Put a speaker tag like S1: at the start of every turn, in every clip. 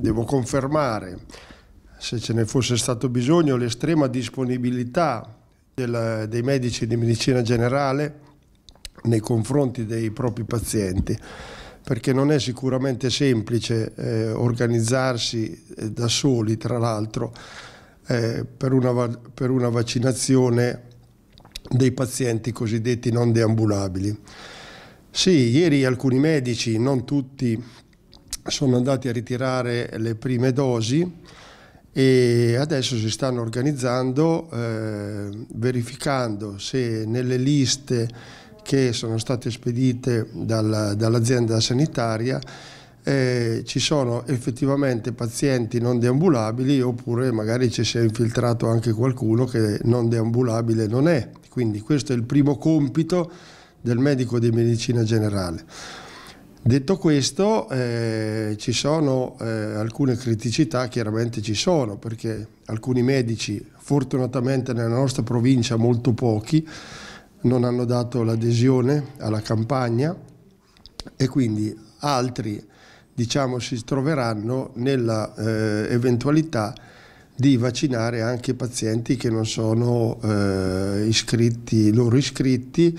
S1: Devo confermare, se ce ne fosse stato bisogno, l'estrema disponibilità del, dei medici di medicina generale nei confronti dei propri pazienti, perché non è sicuramente semplice eh, organizzarsi eh, da soli, tra l'altro, eh, per, una, per una vaccinazione dei pazienti cosiddetti non deambulabili. Sì, ieri alcuni medici, non tutti, sono andati a ritirare le prime dosi e adesso si stanno organizzando eh, verificando se nelle liste che sono state spedite dalla, dall'azienda sanitaria eh, ci sono effettivamente pazienti non deambulabili oppure magari ci si è infiltrato anche qualcuno che non deambulabile non è. Quindi questo è il primo compito del medico di medicina generale. Detto questo, eh, ci sono eh, alcune criticità, chiaramente ci sono, perché alcuni medici, fortunatamente nella nostra provincia molto pochi, non hanno dato l'adesione alla campagna e quindi altri diciamo, si troveranno nella eh, eventualità di vaccinare anche pazienti che non sono eh, iscritti, loro iscritti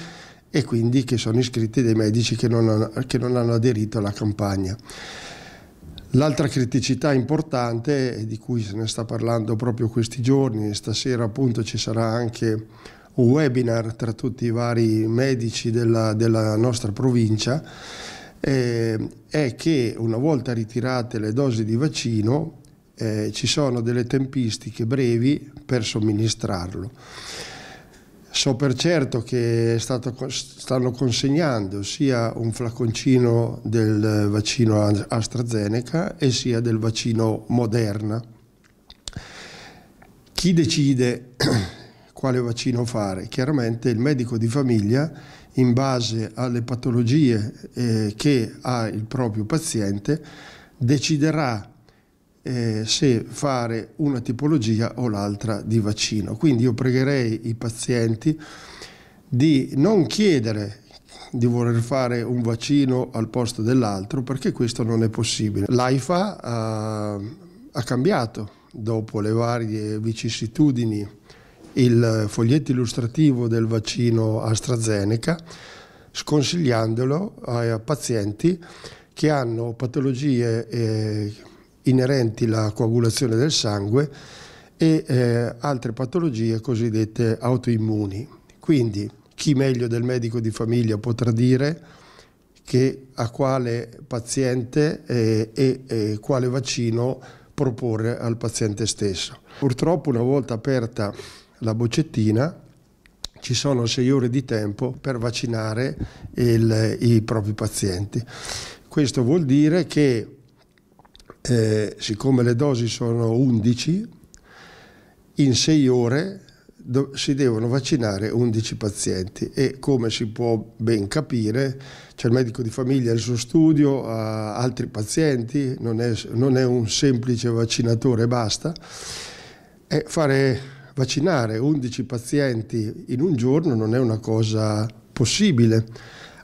S1: e quindi che sono iscritti dei medici che non hanno, che non hanno aderito alla campagna. L'altra criticità importante, di cui se ne sta parlando proprio questi giorni, stasera appunto ci sarà anche un webinar tra tutti i vari medici della, della nostra provincia, eh, è che una volta ritirate le dosi di vaccino eh, ci sono delle tempistiche brevi per somministrarlo. So per certo che stato, stanno consegnando sia un flaconcino del vaccino AstraZeneca e sia del vaccino Moderna. Chi decide quale vaccino fare? Chiaramente il medico di famiglia in base alle patologie eh, che ha il proprio paziente deciderà eh, se fare una tipologia o l'altra di vaccino. Quindi io pregherei i pazienti di non chiedere di voler fare un vaccino al posto dell'altro perché questo non è possibile. L'AIFA ha, ha cambiato dopo le varie vicissitudini il foglietto illustrativo del vaccino AstraZeneca sconsigliandolo a pazienti che hanno patologie eh, inerenti alla coagulazione del sangue e eh, altre patologie cosiddette autoimmuni. Quindi chi meglio del medico di famiglia potrà dire che a quale paziente eh, e eh, quale vaccino proporre al paziente stesso. Purtroppo una volta aperta la boccettina ci sono sei ore di tempo per vaccinare il, i propri pazienti. Questo vuol dire che eh, siccome le dosi sono 11, in 6 ore si devono vaccinare 11 pazienti e come si può ben capire c'è il medico di famiglia al suo studio, ha altri pazienti, non è, non è un semplice vaccinatore e basta. E fare vaccinare 11 pazienti in un giorno non è una cosa possibile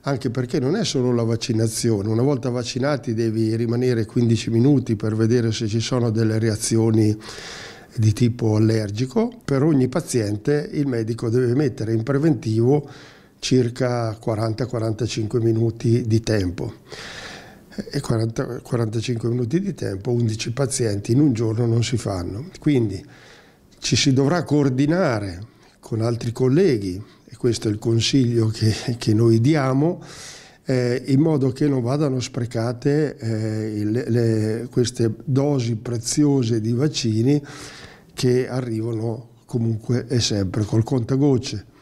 S1: anche perché non è solo la vaccinazione, una volta vaccinati devi rimanere 15 minuti per vedere se ci sono delle reazioni di tipo allergico, per ogni paziente il medico deve mettere in preventivo circa 40-45 minuti di tempo e 40, 45 minuti di tempo 11 pazienti in un giorno non si fanno. Quindi ci si dovrà coordinare con altri colleghi, e questo è il consiglio che, che noi diamo, eh, in modo che non vadano sprecate eh, le, le, queste dosi preziose di vaccini che arrivano comunque e sempre col contagocce.